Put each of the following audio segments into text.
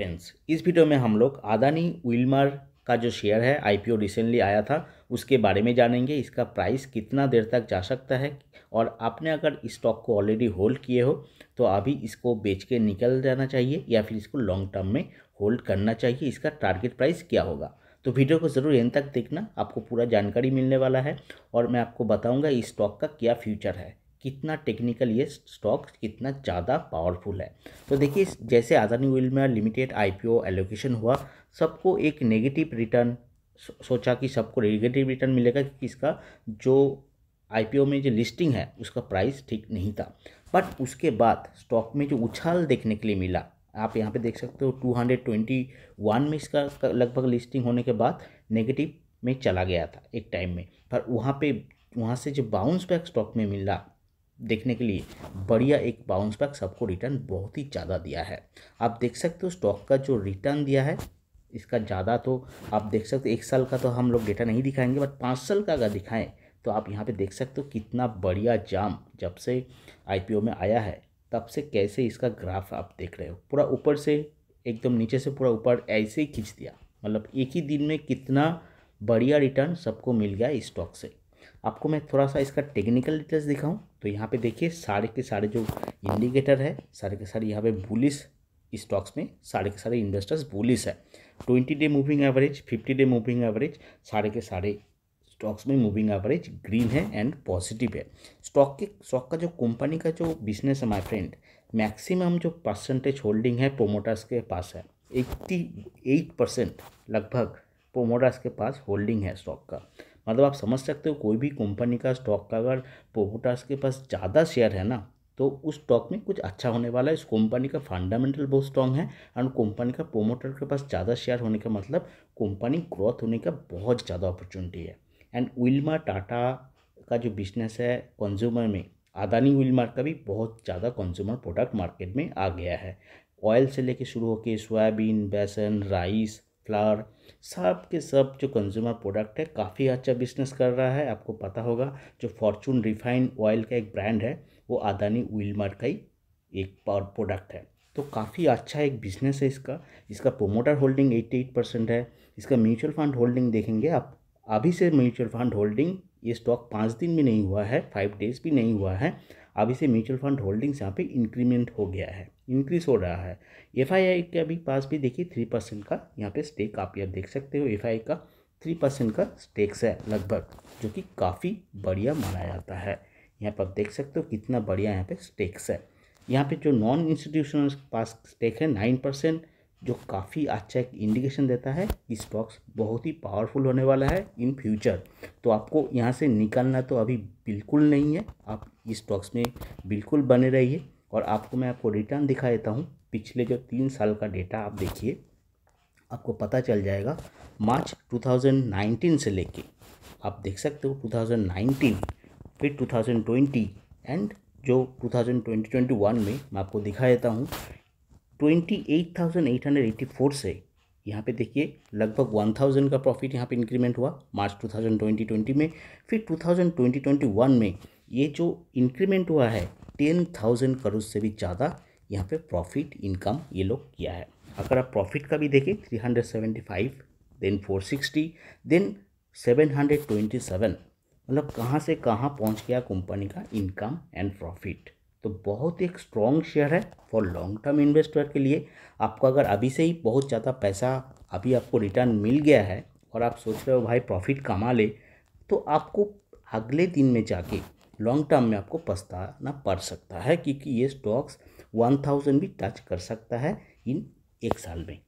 Friends इस video में हम लोग आदानी विलमार का जो शेयर है आईपीओ रिसेंटली आया था उसके बारे में जानेंगे इसका प्राइस कितना देर तक जा सकता है और आपने अगर इस स्टॉक को ऑलरेडी होल्ड किए हो तो अभी इसको बेच के निकल जाना चाहिए या फिर इसको लॉन्ग टर्म में होल्ड करना चाहिए इसका टारगेट प्राइस क्या होगा तो वीडियो को ज़रूर एंड तक देखना आपको पूरा जानकारी मिलने वाला है और मैं आपको बताऊँगा इस स्टॉक का क्या फ्यूचर है कितना टेक्निकल ये स्टॉक कितना ज़्यादा पावरफुल है तो देखिए जैसे आदानी में लिमिटेड आईपीओ एलोकेशन हुआ सबको एक नेगेटिव रिटर्न सोचा कि सबको नेगेटिव रिटर्न मिलेगा क्योंकि इसका जो आईपीओ में जो लिस्टिंग है उसका प्राइस ठीक नहीं था बट उसके बाद स्टॉक में जो उछाल देखने के लिए मिला आप यहाँ पे देख सकते हो 221 में इसका लगभग लिस्टिंग होने के बाद नेगेटिव में चला गया था एक टाइम में पर वहाँ पे वहाँ से जो बाउंस बैक स्टॉक में मिला देखने के लिए बढ़िया एक बाउंस बैक सबको रिटर्न बहुत ही ज़्यादा दिया है आप देख सकते हो स्टॉक का जो रिटर्न दिया है इसका ज़्यादा तो आप देख सकते हो एक साल का तो हम लोग डेटा नहीं दिखाएंगे बट पाँच साल का अगर दिखाएं तो आप यहाँ पे देख सकते हो कितना बढ़िया जाम जब से आई में आया है तब से कैसे इसका ग्राफ आप देख रहे हो पूरा ऊपर से एकदम नीचे से पूरा ऊपर ऐसे ही खींच दिया मतलब एक ही दिन में कितना बढ़िया रिटर्न सबको मिल गया स्टॉक से आपको मैं थोड़ा सा इसका टेक्निकल डिटेल्स दिखाऊं तो यहाँ पे देखिए सारे के सारे जो इंडिकेटर है सारे के सारे यहाँ पे बुलिस स्टॉक्स में सारे के सारे इन्वेस्टर्स बुलिस है twenty day moving average fifty day moving average सारे के सारे स्टॉक्स में मूविंग एवरेज ग्रीन है एंड पॉजिटिव है स्टॉक के स्टॉक का जो कंपनी का जो बिजनेस है माई फ्रेंड मैक्सिमम जो परसेंटेज होल्डिंग है प्रोमोटर्स के पास है एट्टी एट परसेंट लगभग प्रोमोटर्स के पास होल्डिंग है स्टॉक का मतलब आप समझ सकते हो कोई भी कंपनी का स्टॉक का अगर प्रोमोटर्स के पास ज़्यादा शेयर है ना तो उस स्टॉक में कुछ अच्छा होने वाला है इस कंपनी का फंडामेंटल बहुत स्ट्रांग है एंड कंपनी का प्रोमोटर के पास ज़्यादा शेयर होने का मतलब कंपनी ग्रोथ होने का बहुत ज़्यादा अपॉर्चुनिटी है एंड विल्मा टाटा का जो बिजनेस है कंज्यूमर में अदानी विल्मार का भी बहुत ज़्यादा कंज्यूमर प्रोडक्ट मार्केट में आ गया है ऑयल से लेकर शुरू होकर सोयाबीन बेसन राइस फ्लावर सब के सब जो कंज्यूमर प्रोडक्ट है काफ़ी अच्छा बिजनेस कर रहा है आपको पता होगा जो फॉर्चून रिफाइंड ऑयल का एक ब्रांड है वो आदानी विलमार्ट का ही एक पावर प्रोडक्ट है तो काफ़ी अच्छा एक बिजनेस है इसका इसका प्रोमोटर होल्डिंग 88 परसेंट है इसका म्यूचुअल फंड होल्डिंग देखेंगे आप अभी से म्यूचुअल फंड होल्डिंग ये स्टॉक पाँच दिन भी नहीं हुआ है फाइव डेज भी नहीं हुआ है अब इसे म्यूचुअल फंड होल्डिंग्स यहाँ पे इंक्रीमेंट हो गया है इंक्रीज हो रहा है एफ के अभी पास भी देखिए थ्री परसेंट का यहाँ पे स्टेक आप यहाँ देख सकते हो एफ का थ्री परसेंट का स्टेक्स है लगभग जो कि काफ़ी बढ़िया माना जाता है यहाँ पर आप देख सकते हो कितना बढ़िया यहाँ पे स्टेक्स है यहाँ पे जो नॉन इंस्टीट्यूशनल पास स्टेक है नाइन परसेंट जो काफ़ी अच्छा एक इंडिकेशन देता है कि स्टॉक्स बहुत ही पावरफुल होने वाला है इन फ्यूचर तो आपको यहाँ से निकलना तो अभी बिल्कुल नहीं है आप इस स्टॉक्स में बिल्कुल बने रहिए और आपको मैं आपको रिटर्न दिखा देता हूँ पिछले जो तीन साल का डेटा आप देखिए आपको पता चल जाएगा मार्च 2019 से लेके आप देख सकते हो 2019 फिर 2020 एंड जो 2020-21 में मैं आपको दिखा देता हूँ twenty eight thousand eight hundred eighty four से यहाँ पे देखिए लगभग वन थाउजेंड का प्रॉफिट यहाँ पे इंक्रीमेंट हुआ March two thousand twenty twenty में फिर two thousand twenty twenty one में ये जो इंक्रीमेंट हुआ है टेन थाउजेंड करोड़ से भी ज़्यादा यहाँ पे प्रॉफिट इनकम ये लोग किया है अगर आप प्रॉफिट का भी देखें three hundred seventy five then four sixty then seven hundred twenty seven मतलब कहाँ से कहाँ पहुँच गया कंपनी का इनकम एंड प्रॉफिट तो बहुत एक स्ट्रॉन्ग शेयर है फॉर लॉन्ग टर्म इन्वेस्टर के लिए आपको अगर अभी से ही बहुत ज़्यादा पैसा अभी आपको रिटर्न मिल गया है और आप सोच रहे हो भाई प्रॉफिट कमा ले तो आपको अगले दिन में जाके लॉन्ग टर्म में आपको पछताना पड़ सकता है क्योंकि ये स्टॉक्स वन थाउजेंड भी टच कर सकता है इन एक साल में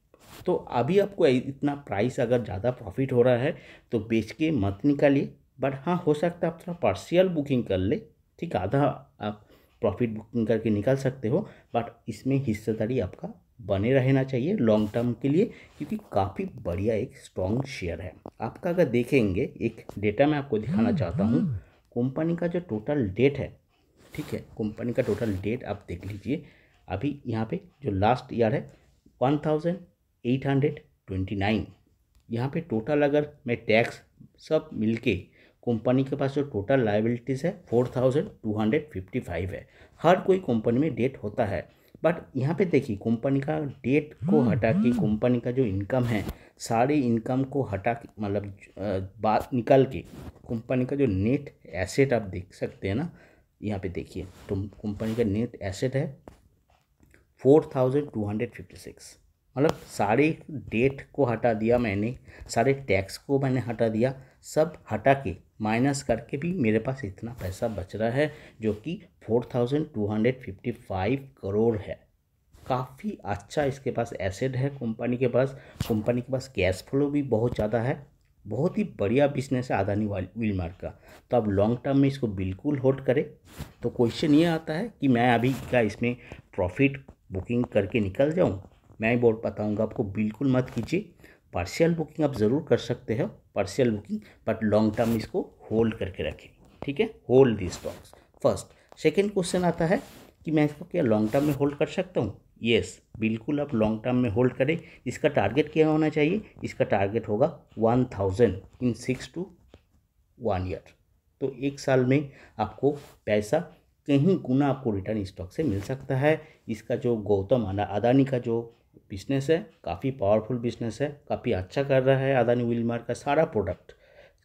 तो अभी आपको इतना प्राइस अगर ज़्यादा प्रॉफिट हो रहा है तो बेच के मत निकालिए बट हाँ हो सकता है आप थोड़ा पार्शियल बुकिंग कर ले ठीक आधा आप प्रॉफिट बुकिंग करके निकाल सकते हो बट इसमें हिस्सेदारी आपका बने रहना चाहिए लॉन्ग टर्म के लिए क्योंकि काफ़ी बढ़िया एक स्ट्रॉन्ग शेयर है आपका अगर देखेंगे एक डेटा मैं आपको दिखाना चाहता हूँ कंपनी का जो टोटल डेट है ठीक है कंपनी का टोटल डेट आप देख लीजिए अभी यहाँ पे जो लास्ट ईयर है one thousand eight hundred twenty nine यहाँ पर टोटल अगर मैं टैक्स सब मिलके कंपनी के पास जो टोटल लाइबिलिटीज़ है four thousand two hundred fifty five है हर कोई कंपनी में डेट होता है बट यहाँ पे देखिए कंपनी का डेट को हम्म, हटा के हम्म। कंपनी का जो इनकम है सारे इनकम को हटा के मतलब बात निकाल के कंपनी का जो नेट एसेट आप देख सकते हैं ना यहाँ पे देखिए तो कंपनी का नेट एसेट है four thousand two hundred fifty six मतलब सारे डेट को हटा दिया मैंने सारे टैक्स को मैंने हटा दिया सब हटा के माइनस करके भी मेरे पास इतना पैसा बच रहा है जो कि four thousand two hundred fifty five crore है काफ़ी अच्छा इसके पास एसेट है कंपनी के पास कंपनी के पास कैश फ्लो भी बहुत ज़्यादा है बहुत ही बढ़िया बिजनेस है अदानी विलमार्ट का तो आप लॉन्ग टर्म में इसको बिल्कुल होल्ड करें तो क्वेश्चन ये आता है कि मैं अभी क्या इसमें प्रॉफिट बुकिंग करके निकल जाऊँ मैं ही बोल बताऊँगा आपको बिल्कुल मत कीजिए पार्शियल बुकिंग आप ज़रूर कर सकते हो partial booking but long term इसको होल्ड करके रखें ठीक है hold the stocks first second question आता है कि मैं इसको क्या लॉन्ग टर्म में होल्ड कर सकता हूँ येस बिल्कुल आप लॉन्ग टर्म में होल्ड करें इसका टारगेट क्या होना चाहिए इसका टारगेट होगा one thousand in six to one year तो एक साल में आपको पैसा कहीं गुना आपको रिटर्न स्टॉक से मिल सकता है इसका जो गौतम अदानी का जो बिजनेस है काफ़ी पावरफुल बिजनेस है काफ़ी अच्छा कर रहा है अदानी विलमार का सारा प्रोडक्ट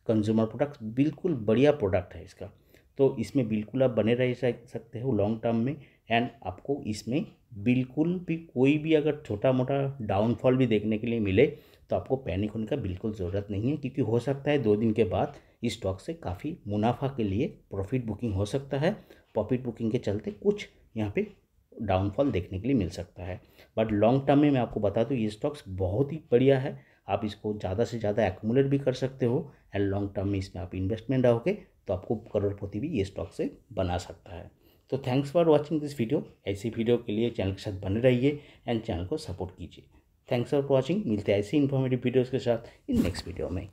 कंज्यूमर प्रोडक्ट बिल्कुल बढ़िया प्रोडक्ट है इसका तो इसमें बिल्कुल आप बने रह सकते हो लॉन्ग टर्म में एंड आपको इसमें बिल्कुल भी कोई भी अगर छोटा मोटा डाउनफॉल भी देखने के लिए मिले तो आपको पैनिक होने का बिल्कुल ज़रूरत नहीं है क्योंकि हो सकता है दो दिन के बाद इस स्टॉक से काफ़ी मुनाफा के लिए प्रॉफिट बुकिंग हो सकता है प्रॉफिट बुकिंग के चलते कुछ यहाँ पे डाउनफॉल देखने के लिए मिल सकता है बट लॉन्ग टर्म में मैं आपको बता दूँ ये स्टॉक्स बहुत ही बढ़िया है आप इसको ज़्यादा से ज़्यादा एकूमुलेट भी कर सकते हो एंड लॉन्ग टर्म में इसमें आप इन्वेस्टमेंट रहोगे तो आपको करोड़पति भी ये स्टॉक से बना सकता है तो thanks for watching this video ऐसी वीडियो के लिए चैनल के साथ बने रहिए एंड चैनल को सपोर्ट कीजिए थैंक्स फॉर वॉचिंग मिलते हैं ऐसी इन्फॉर्मेटिव वीडियोज़ के साथ इन नेक्स्ट वीडियो में